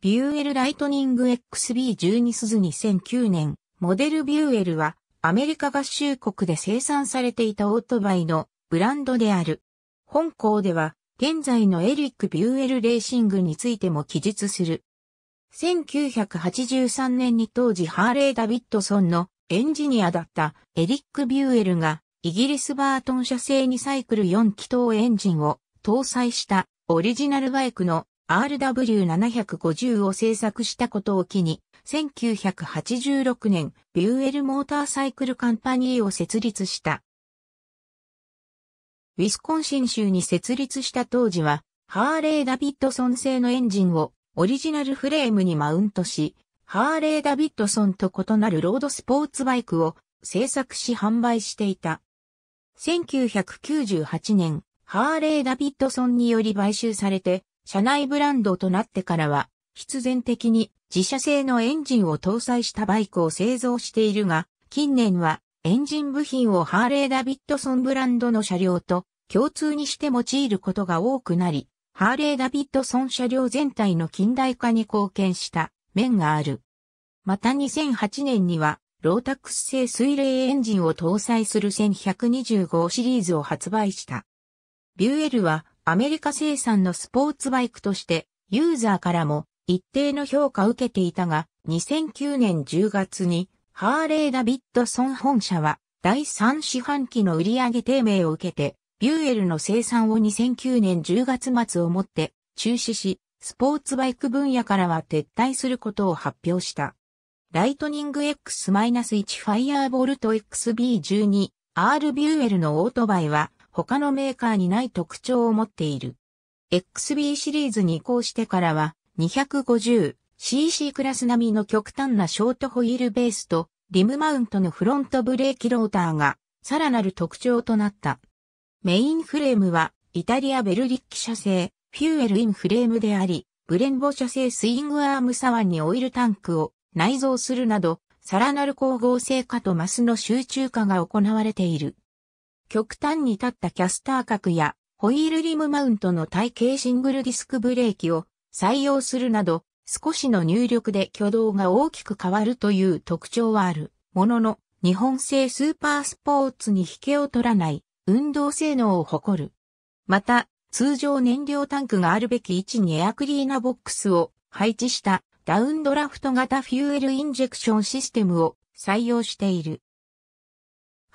ビューエルライトニング XB12 鈴2009年、モデルビューエルは、アメリカ合衆国で生産されていたオートバイのブランドである。本校では、現在のエリック・ビューエル・レーシングについても記述する。1983年に当時ハーレー・ダビッドソンのエンジニアだったエリック・ビューエルがイギリスバートン社製にサイクル4気筒エンジンを搭載したオリジナルバイクの RW750 を製作したことを機に、1986年、ビューエルモーターサイクルカンパニーを設立した。ウィスコンシン州に設立した当時は、ハーレー・ダビッドソン製のエンジンをオリジナルフレームにマウントし、ハーレー・ダビッドソンと異なるロードスポーツバイクを製作し販売していた。1998年、ハーレー・ダビッドソンにより買収されて、社内ブランドとなってからは、必然的に自社製のエンジンを搭載したバイクを製造しているが、近年はエンジン部品をハーレー・ダビッドソンブランドの車両と共通にして用いることが多くなり、ハーレー・ダビッドソン車両全体の近代化に貢献した面がある。また2008年には、ロータックス製水冷エンジンを搭載する1125シリーズを発売した。ビュエルはアメリカ生産のスポーツバイクとしてユーザーからも一定の評価を受けていたが、2009年10月にハーレー・ダビッドソン本社は第3四半期の売上低迷を受けて、ビューエルの生産を2009年10月末をもって中止し、スポーツバイク分野からは撤退することを発表した。ライトニング X-1 ファイアーボルト XB12R ビューエルのオートバイは他のメーカーにない特徴を持っている。XB シリーズに移行してからは 250cc クラス並みの極端なショートホイールベースとリムマウントのフロントブレーキローターがさらなる特徴となった。メインフレームはイタリアベルリッキ社製フューエルインフレームであり、ブレンボ社製スイングアームサワンにオイルタンクを内蔵するなど、さらなる光合成化とマスの集中化が行われている。極端に立ったキャスター角やホイールリムマウントの体型シングルディスクブレーキを採用するなど、少しの入力で挙動が大きく変わるという特徴はある。ものの、日本製スーパースポーツに引けを取らない運動性能を誇る。また、通常燃料タンクがあるべき位置にエアクリーナボックスを配置したダウンドラフト型フューエルインジェクションシステムを採用している。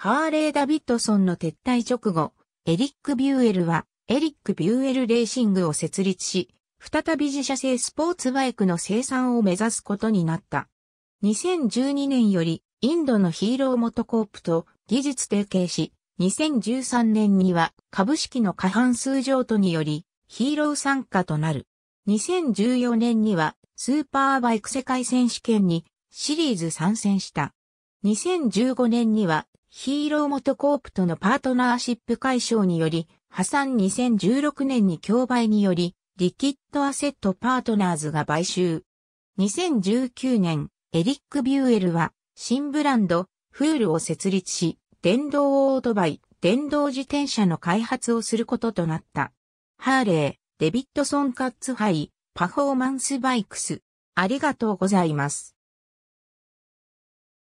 ハーレー・ダビッドソンの撤退直後、エリック・ビューエルは、エリック・ビューエル・レーシングを設立し、再び自社製スポーツバイクの生産を目指すことになった。2012年より、インドのヒーローモトコープと技術提携し、2013年には株式の過半数譲渡により、ヒーロー参加となる。2014年には、スーパーバイク世界選手権にシリーズ参戦した。2015年にはヒーロー元コープとのパートナーシップ解消により、破産2016年に競売により、リキッドアセットパートナーズが買収。2019年、エリック・ビューエルは、新ブランド、フールを設立し、電動オートバイ、電動自転車の開発をすることとなった。ハーレー、デビッドソン・カッツハイ、パフォーマンスバイクス。ありがとうございます。